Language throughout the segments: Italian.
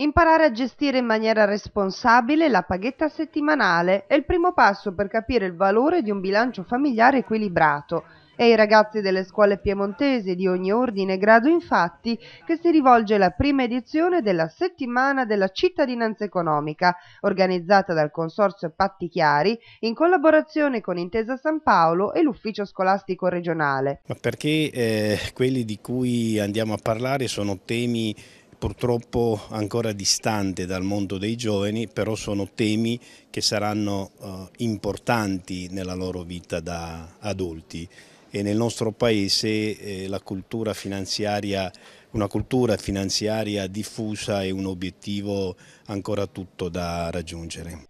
Imparare a gestire in maniera responsabile la paghetta settimanale è il primo passo per capire il valore di un bilancio familiare equilibrato. È ai ragazzi delle scuole piemontesi di ogni ordine e grado, infatti, che si rivolge la prima edizione della Settimana della Cittadinanza Economica, organizzata dal Consorzio Patti Chiari in collaborazione con Intesa San Paolo e l'Ufficio Scolastico Regionale. Ma perché eh, quelli di cui andiamo a parlare sono temi purtroppo ancora distante dal mondo dei giovani, però sono temi che saranno eh, importanti nella loro vita da adulti e nel nostro paese eh, la cultura finanziaria, una cultura finanziaria diffusa è un obiettivo ancora tutto da raggiungere.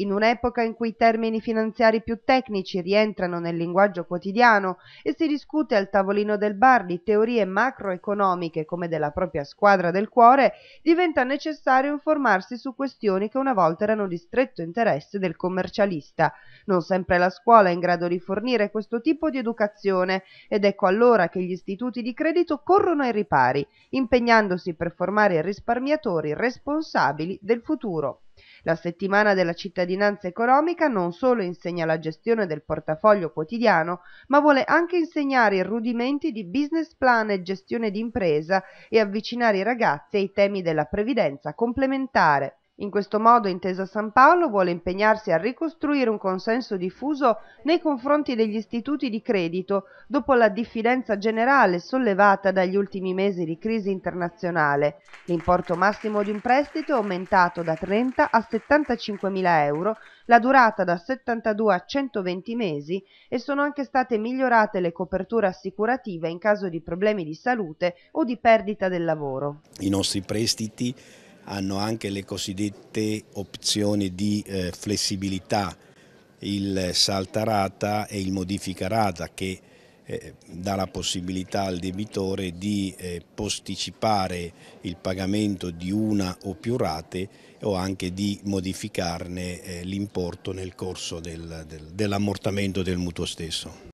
In un'epoca in cui i termini finanziari più tecnici rientrano nel linguaggio quotidiano e si discute al tavolino del bar di teorie macroeconomiche come della propria squadra del cuore, diventa necessario informarsi su questioni che una volta erano di stretto interesse del commercialista. Non sempre la scuola è in grado di fornire questo tipo di educazione ed ecco allora che gli istituti di credito corrono ai ripari, impegnandosi per formare risparmiatori responsabili del futuro. La settimana della cittadinanza economica non solo insegna la gestione del portafoglio quotidiano, ma vuole anche insegnare i rudimenti di business plan e gestione d'impresa e avvicinare i ragazzi ai temi della previdenza complementare. In questo modo Intesa San Paolo vuole impegnarsi a ricostruire un consenso diffuso nei confronti degli istituti di credito dopo la diffidenza generale sollevata dagli ultimi mesi di crisi internazionale. L'importo massimo di un prestito è aumentato da 30 a 75 mila euro, la durata da 72 a 120 mesi e sono anche state migliorate le coperture assicurative in caso di problemi di salute o di perdita del lavoro. I nostri prestiti hanno anche le cosiddette opzioni di eh, flessibilità, il salta rata e il modifica rata che eh, dà la possibilità al debitore di eh, posticipare il pagamento di una o più rate o anche di modificarne eh, l'importo nel corso del, del, dell'ammortamento del mutuo stesso.